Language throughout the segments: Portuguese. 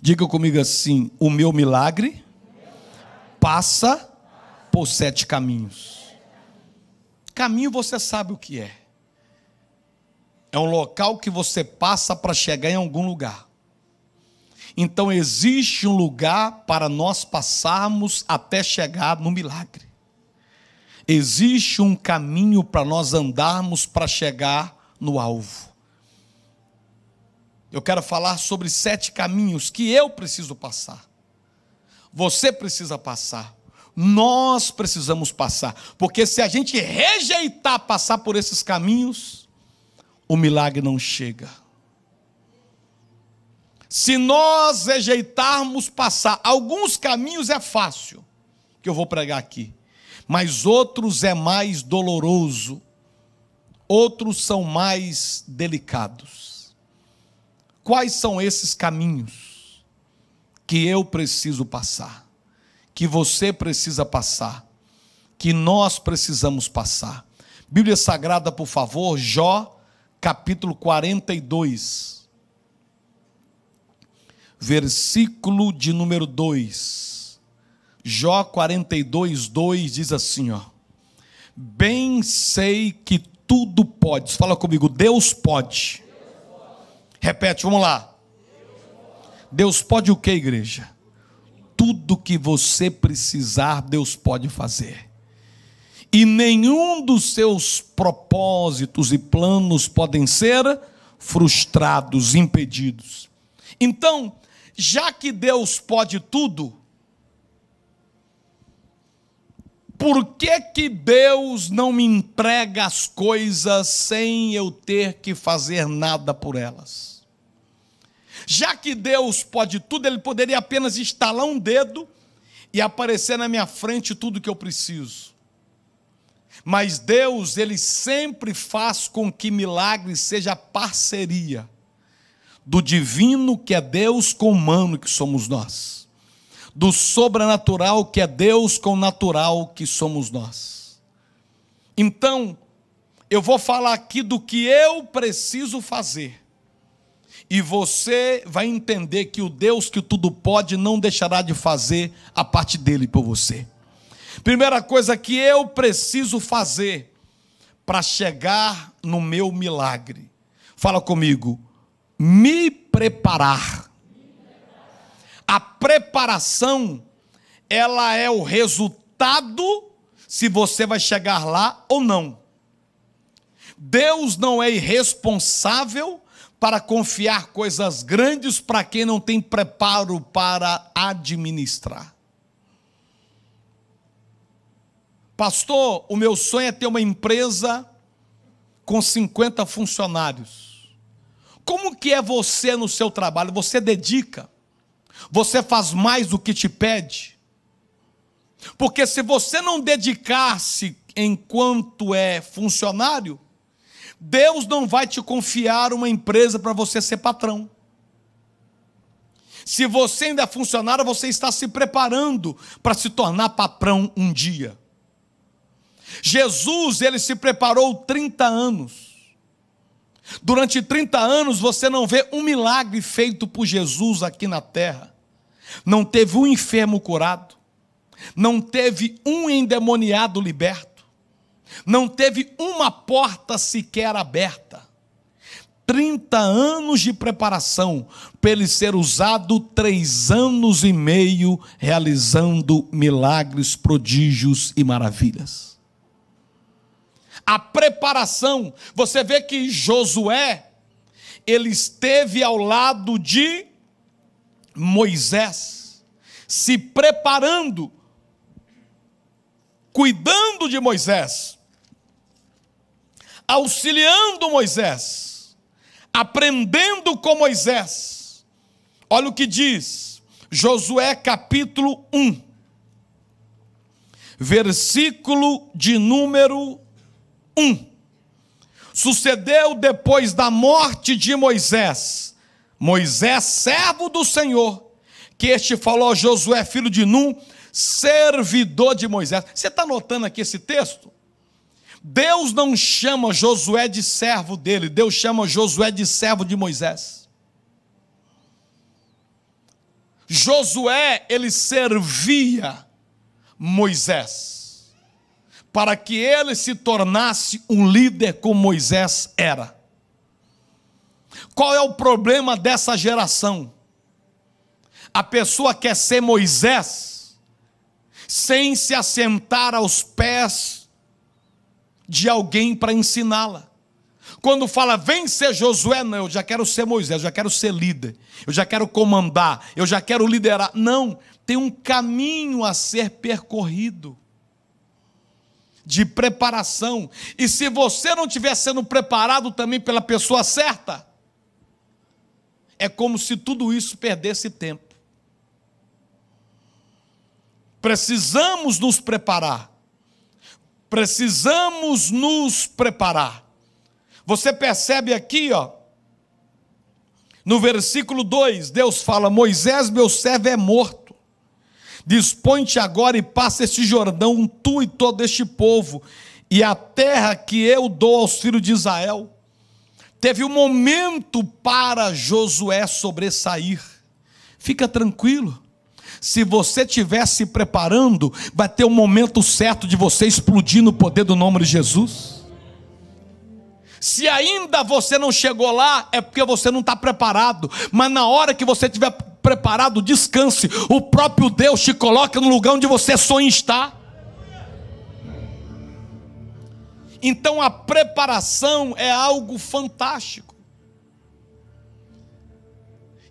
Diga comigo assim: o meu milagre passa por sete caminhos. Caminho você sabe o que é. É um local que você passa para chegar em algum lugar. Então existe um lugar para nós passarmos até chegar no milagre. Existe um caminho para nós andarmos para chegar no alvo eu quero falar sobre sete caminhos que eu preciso passar. Você precisa passar. Nós precisamos passar. Porque se a gente rejeitar passar por esses caminhos, o milagre não chega. Se nós rejeitarmos passar, alguns caminhos é fácil, que eu vou pregar aqui, mas outros é mais doloroso, outros são mais delicados. Quais são esses caminhos que eu preciso passar, que você precisa passar, que nós precisamos passar? Bíblia Sagrada, por favor, Jó, capítulo 42, versículo de número 2. Jó 42, 2 diz assim, ó: Bem sei que tudo podes. Fala comigo, Deus pode. Repete, vamos lá. Deus pode o que, igreja? Tudo que você precisar, Deus pode fazer. E nenhum dos seus propósitos e planos podem ser frustrados, impedidos. Então, já que Deus pode tudo, por que, que Deus não me entrega as coisas sem eu ter que fazer nada por elas? Já que Deus pode tudo, Ele poderia apenas estalar um dedo e aparecer na minha frente tudo que eu preciso. Mas Deus, Ele sempre faz com que milagre seja parceria do divino que é Deus com o humano que somos nós, do sobrenatural que é Deus com o natural que somos nós. Então, eu vou falar aqui do que eu preciso fazer e você vai entender que o Deus que tudo pode não deixará de fazer a parte dele por você. Primeira coisa que eu preciso fazer para chegar no meu milagre. Fala comigo, me preparar. A preparação, ela é o resultado se você vai chegar lá ou não. Deus não é irresponsável para confiar coisas grandes para quem não tem preparo para administrar. Pastor, o meu sonho é ter uma empresa com 50 funcionários. Como que é você no seu trabalho? Você dedica? Você faz mais do que te pede? Porque se você não dedicar-se enquanto é funcionário, Deus não vai te confiar uma empresa para você ser patrão. Se você ainda é funcionário, você está se preparando para se tornar patrão um dia. Jesus, ele se preparou 30 anos. Durante 30 anos você não vê um milagre feito por Jesus aqui na terra. Não teve um enfermo curado. Não teve um endemoniado liberto não teve uma porta sequer aberta. 30 anos de preparação para ele ser usado três anos e meio realizando milagres, prodígios e maravilhas. A preparação, você vê que Josué, ele esteve ao lado de Moisés, se preparando cuidando de Moisés, auxiliando Moisés, aprendendo com Moisés. Olha o que diz Josué capítulo 1, versículo de número 1. Sucedeu depois da morte de Moisés, Moisés, servo do Senhor, que este falou a Josué, filho de Num, servidor de Moisés. Você está notando aqui esse texto? Deus não chama Josué de servo dele, Deus chama Josué de servo de Moisés. Josué, ele servia Moisés, para que ele se tornasse um líder como Moisés era. Qual é o problema dessa geração? A pessoa quer ser Moisés, sem se assentar aos pés de alguém para ensiná-la. Quando fala, vem ser Josué, não, eu já quero ser Moisés, eu já quero ser líder, eu já quero comandar, eu já quero liderar. Não, tem um caminho a ser percorrido de preparação. E se você não estiver sendo preparado também pela pessoa certa, é como se tudo isso perdesse tempo. Precisamos nos preparar. Precisamos nos preparar. Você percebe aqui, ó, no versículo 2, Deus fala: Moisés, meu servo, é morto. Dispõe-te agora e passa este Jordão, tu e todo este povo, e a terra que eu dou aos filhos de Israel. Teve um momento para Josué sobressair. Fica tranquilo. Se você estiver se preparando, vai ter um momento certo de você explodir no poder do nome de Jesus. Se ainda você não chegou lá, é porque você não está preparado. Mas na hora que você estiver preparado, descanse. O próprio Deus te coloca no lugar onde você sonha estar. Então a preparação é algo fantástico.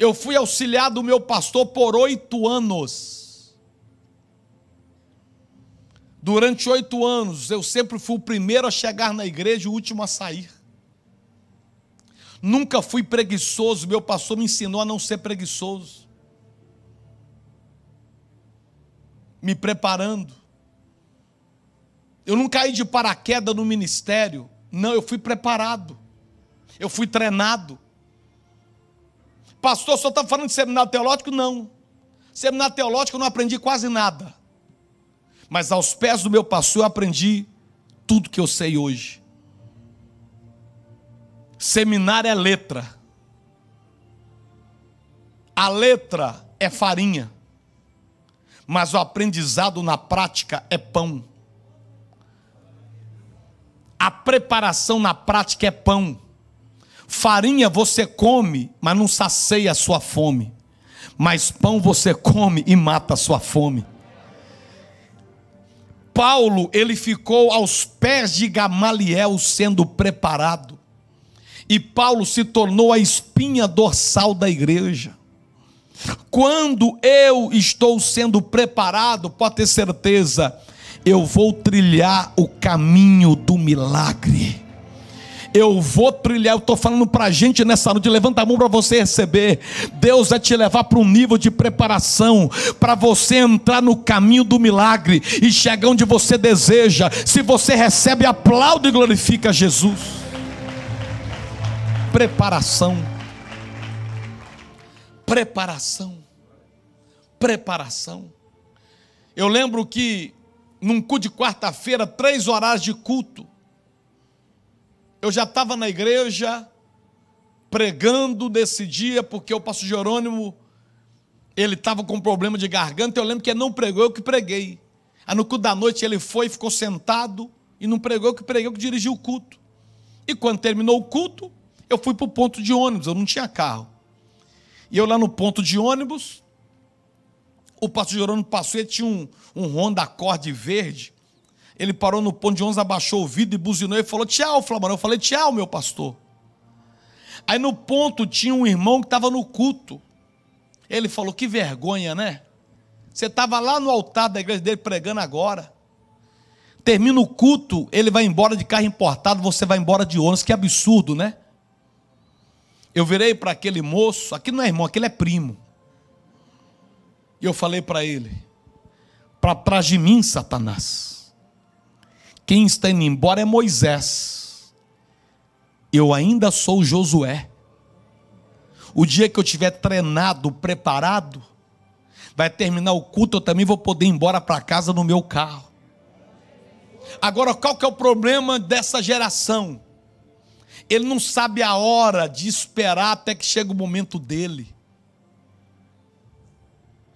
Eu fui auxiliar do meu pastor por oito anos. Durante oito anos, eu sempre fui o primeiro a chegar na igreja e o último a sair. Nunca fui preguiçoso, meu pastor me ensinou a não ser preguiçoso. Me preparando. Eu não caí de paraquedas no ministério. Não, eu fui preparado. Eu fui treinado. Pastor, só está falando de seminário teológico? Não. Seminário teológico eu não aprendi quase nada. Mas aos pés do meu pastor eu aprendi tudo que eu sei hoje. Seminário é letra. A letra é farinha. Mas o aprendizado na prática é pão. A preparação na prática é pão. Farinha você come, mas não sacia a sua fome. Mas pão você come e mata a sua fome. Paulo, ele ficou aos pés de Gamaliel sendo preparado. E Paulo se tornou a espinha dorsal da igreja. Quando eu estou sendo preparado, pode ter certeza, eu vou trilhar o caminho do milagre. Eu vou trilhar. Eu estou falando para a gente nessa noite. Levanta a mão para você receber. Deus vai te levar para um nível de preparação para você entrar no caminho do milagre e chegar onde você deseja. Se você recebe, aplaude e glorifica Jesus. Preparação. Preparação. Preparação. Eu lembro que num cu de quarta-feira, três horas de culto, eu já estava na igreja pregando nesse dia, porque o pastor Jerônimo, ele estava com problema de garganta. Eu lembro que ele não pregou, eu que preguei. Aí no culto da noite ele foi, ficou sentado e não pregou, eu que preguei, eu que dirigi o culto. E quando terminou o culto, eu fui para o ponto de ônibus, eu não tinha carro. E eu lá no ponto de ônibus, o pastor Jerônimo passou, e tinha um, um Honda Accord verde, ele parou no ponto de onze, abaixou o vidro e buzinou e falou: Tchau, Flamarão. Eu falei: Tchau, meu pastor. Aí no ponto tinha um irmão que estava no culto. Ele falou: Que vergonha, né? Você estava lá no altar da igreja dele pregando agora. Termina o culto, ele vai embora de carro importado, você vai embora de ônibus. Que absurdo, né? Eu virei para aquele moço, Aqui não é irmão, aquele é primo. E eu falei para ele: Para trás de mim, Satanás. Quem está indo embora é Moisés. Eu ainda sou Josué. O dia que eu tiver treinado, preparado, vai terminar o culto, eu também vou poder ir embora para casa no meu carro. Agora, qual que é o problema dessa geração? Ele não sabe a hora de esperar até que chegue o momento dele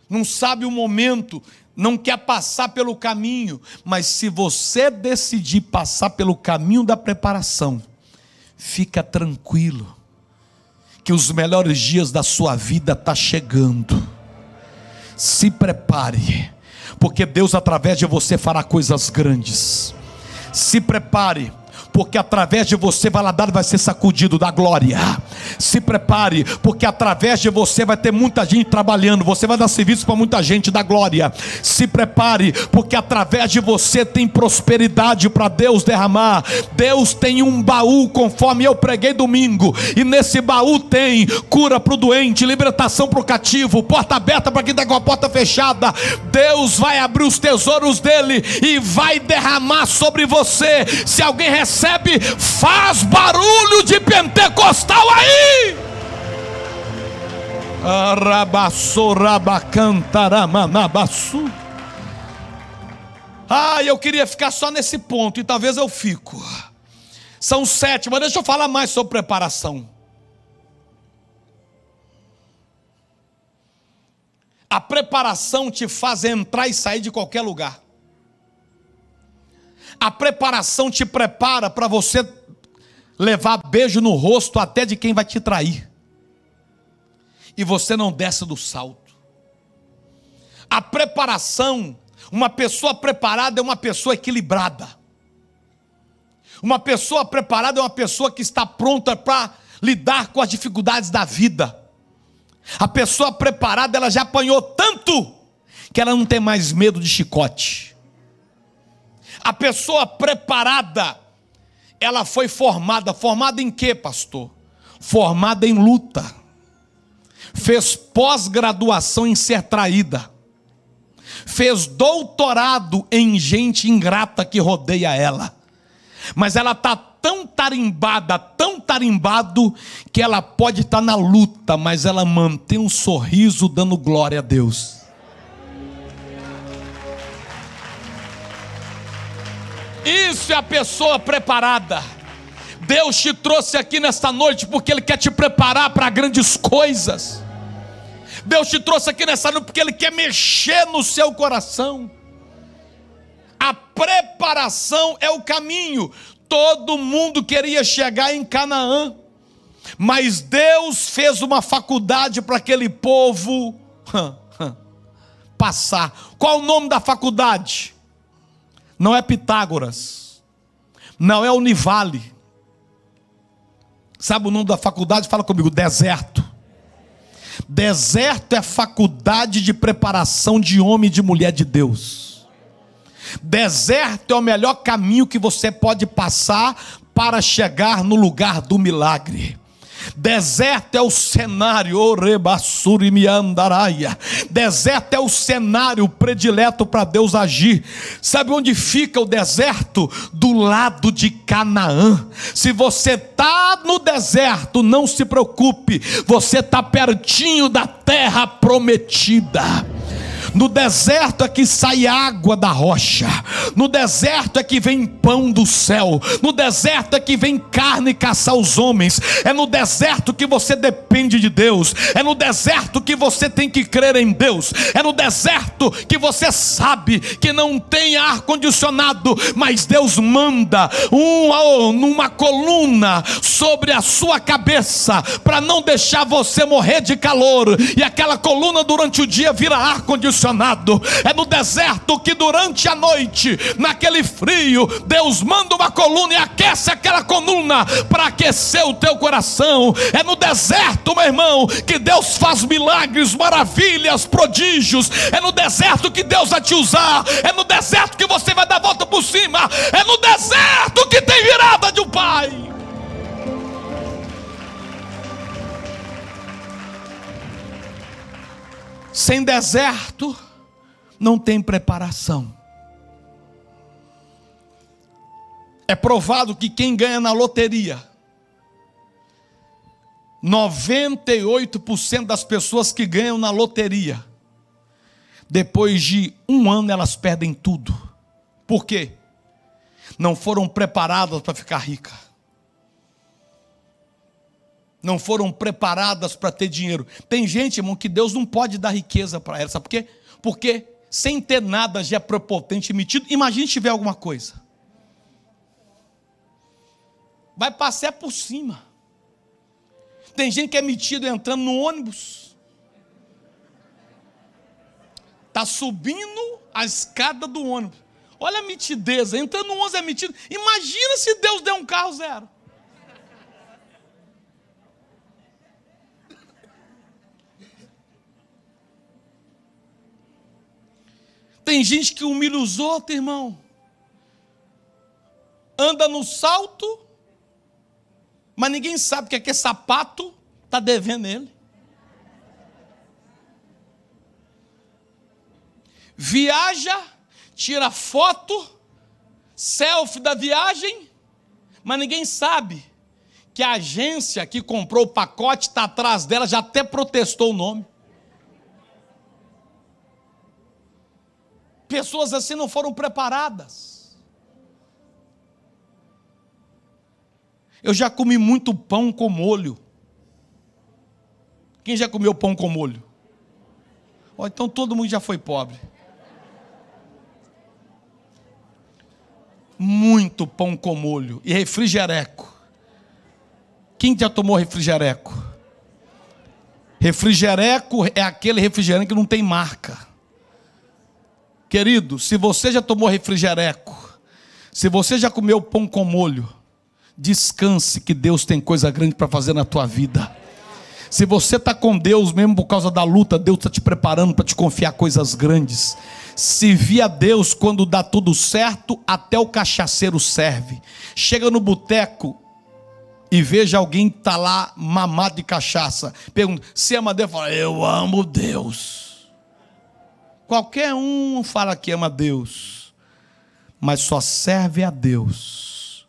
não sabe o momento, não quer passar pelo caminho, mas se você decidir passar pelo caminho da preparação, fica tranquilo, que os melhores dias da sua vida estão tá chegando. Se prepare, porque Deus, através de você, fará coisas grandes. Se prepare porque através de você Valadares vai ser sacudido da glória. Se prepare, porque através de você vai ter muita gente trabalhando, você vai dar serviço para muita gente da glória. Se prepare, porque através de você tem prosperidade para Deus derramar. Deus tem um baú, conforme eu preguei domingo, e nesse baú tem cura para o doente, libertação para o cativo, porta aberta para quem está com a porta fechada. Deus vai abrir os tesouros dele e vai derramar sobre você. Se alguém recebe recebe, faz barulho de pentecostal aí. Arabassorabacantaramanabaçu. Ah, eu queria ficar só nesse ponto, e talvez eu fico. São sete, mas deixa eu falar mais sobre preparação. A preparação te faz entrar e sair de qualquer lugar. A preparação te prepara para você levar beijo no rosto até de quem vai te trair. E você não desce do salto. A preparação, uma pessoa preparada é uma pessoa equilibrada. Uma pessoa preparada é uma pessoa que está pronta para lidar com as dificuldades da vida. A pessoa preparada, ela já apanhou tanto que ela não tem mais medo de chicote. A pessoa preparada, ela foi formada. Formada em quê, pastor? Formada em luta. Fez pós-graduação em ser traída. Fez doutorado em gente ingrata que rodeia ela. Mas ela está tão tarimbada, tão tarimbado, que ela pode estar tá na luta, mas ela mantém um sorriso dando glória a Deus. Isso é a pessoa preparada. Deus te trouxe aqui nesta noite porque Ele quer te preparar para grandes coisas. Deus te trouxe aqui nessa noite porque Ele quer mexer no seu coração. A preparação é o caminho. Todo mundo queria chegar em Canaã, mas Deus fez uma faculdade para aquele povo passar. Qual o nome da faculdade? não é Pitágoras, não é Univale. Sabe o nome da faculdade? Fala comigo, deserto. Deserto é faculdade de preparação de homem e de mulher de Deus. Deserto é o melhor caminho que você pode passar para chegar no lugar do milagre. Deserto é o cenário, andaraia. Deserto é o cenário predileto para Deus agir. Sabe onde fica o deserto? Do lado de Canaã. Se você está no deserto, não se preocupe, você está pertinho da terra prometida. No deserto é que sai água da rocha, no deserto é que vem pão do céu, no deserto é que vem carne caçar os homens, é no deserto que você depende de Deus, é no deserto que você tem que crer em Deus, é no deserto que você sabe que não tem ar-condicionado, mas Deus manda uma, numa coluna sobre a sua cabeça para não deixar você morrer de calor, e aquela coluna durante o dia vira ar-condicionado é no deserto que durante a noite, naquele frio, Deus manda uma coluna e aquece aquela coluna para aquecer o teu coração. É no deserto, meu irmão, que Deus faz milagres, maravilhas, prodígios. É no deserto que Deus vai te usar. É no deserto que você vai dar volta por cima. É no deserto que tem virada de um pai. Sem deserto, não tem preparação. É provado que quem ganha na loteria, 98% das pessoas que ganham na loteria, depois de um ano elas perdem tudo. Por quê? Não foram preparadas para ficar rica não foram preparadas para ter dinheiro. Tem gente, irmão, que Deus não pode dar riqueza para ela, sabe por quê? Porque sem ter nada já é prepotente e metido. Imagine se tiver alguma coisa. Vai passar por cima. Tem gente que é metido entrando no ônibus. Tá subindo a escada do ônibus. Olha a mitidez, entrando no ônibus é metido. Imagina se Deus der um carro zero. Tem gente que humilha os outros, irmão. Anda no salto, mas ninguém sabe que aquele é sapato está devendo ele. Viaja, tira foto, selfie da viagem, mas ninguém sabe que a agência que comprou o pacote está atrás dela, já até protestou o nome. Pessoas assim não foram preparadas. Eu já comi muito pão com molho. Quem já comeu pão com molho? Oh, então todo mundo já foi pobre. Muito pão com molho e refrigereco. Quem já tomou refrigereco? Refrigereco é aquele refrigerante que não tem marca. Querido, se você já tomou refrigereco, se você já comeu pão com molho, descanse que Deus tem coisa grande para fazer na tua vida. Se você está com Deus mesmo por causa da luta, Deus está te preparando para te confiar coisas grandes. Se via Deus quando dá tudo certo, até o cachaceiro serve. Chega no boteco e veja alguém que está lá mamado de cachaça. Pergunta: se ama Deus? Fala, eu amo Deus. Qualquer um fala que ama Deus, mas só serve a Deus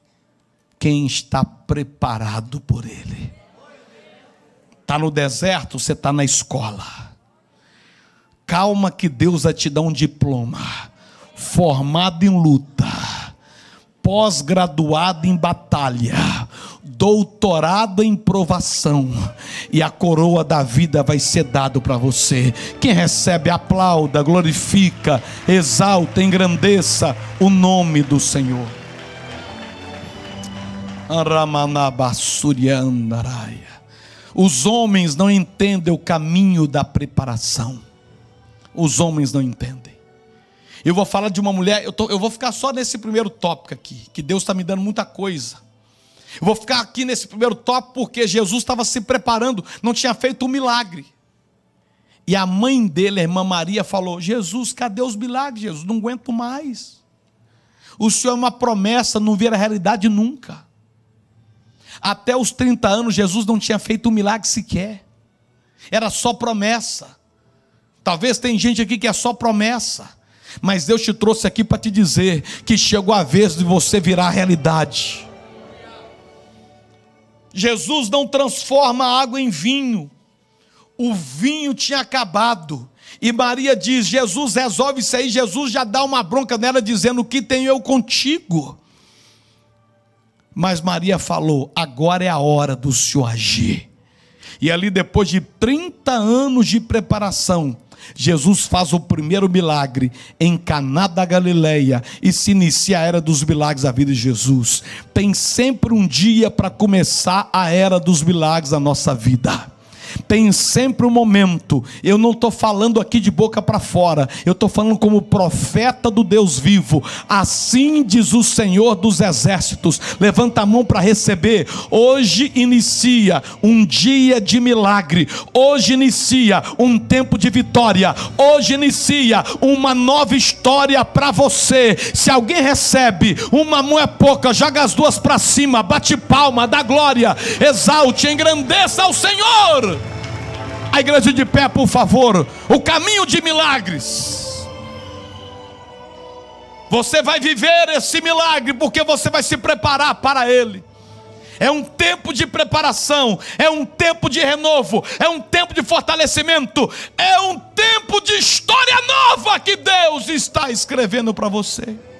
quem está preparado por Ele. Está no deserto, você está na escola. Calma, que Deus vai te dar um diploma. Formado em luta, pós-graduado em batalha doutorado em provação, e a coroa da vida vai ser dado para você. Quem recebe, aplauda, glorifica, exalta, engrandeça o nome do Senhor. Os homens não entendem o caminho da preparação. Os homens não entendem. Eu vou falar de uma mulher, eu, tô, eu vou ficar só nesse primeiro tópico aqui, que Deus está me dando muita coisa eu vou ficar aqui nesse primeiro tópico porque Jesus estava se preparando, não tinha feito um milagre. E a mãe dele, a irmã Maria, falou: Jesus, cadê os milagres? Jesus, não aguento mais. O Senhor é uma promessa, não vira realidade nunca. Até os 30 anos, Jesus não tinha feito um milagre sequer. Era só promessa. Talvez tem gente aqui que é só promessa. Mas Deus te trouxe aqui para te dizer que chegou a vez de você virar realidade. Jesus não transforma a água em vinho. O vinho tinha acabado. E Maria diz: Jesus resolve isso aí. Jesus já dá uma bronca nela, dizendo: O que tenho eu contigo? Mas Maria falou: Agora é a hora do Senhor agir. E ali, depois de 30 anos de preparação, Jesus faz o primeiro milagre em Caná da Galileia e se inicia a era dos milagres da vida de Jesus. Tem sempre um dia para começar a era dos milagres da nossa vida tem sempre um momento. Eu não estou falando aqui de boca para fora, eu estou falando como profeta do Deus vivo. Assim diz o Senhor dos exércitos: levanta a mão para receber. Hoje inicia um dia de milagre, hoje inicia um tempo de vitória, hoje inicia uma nova história para você. Se alguém recebe, uma mão é pouca, joga as duas para cima, bate palma, dá glória, exalte, engrandeça ao Senhor. A igreja de pé, por favor. O caminho de milagres. Você vai viver esse milagre porque você vai se preparar para ele. É um tempo de preparação, é um tempo de renovo, é um tempo de fortalecimento, é um tempo de história nova que Deus está escrevendo para você.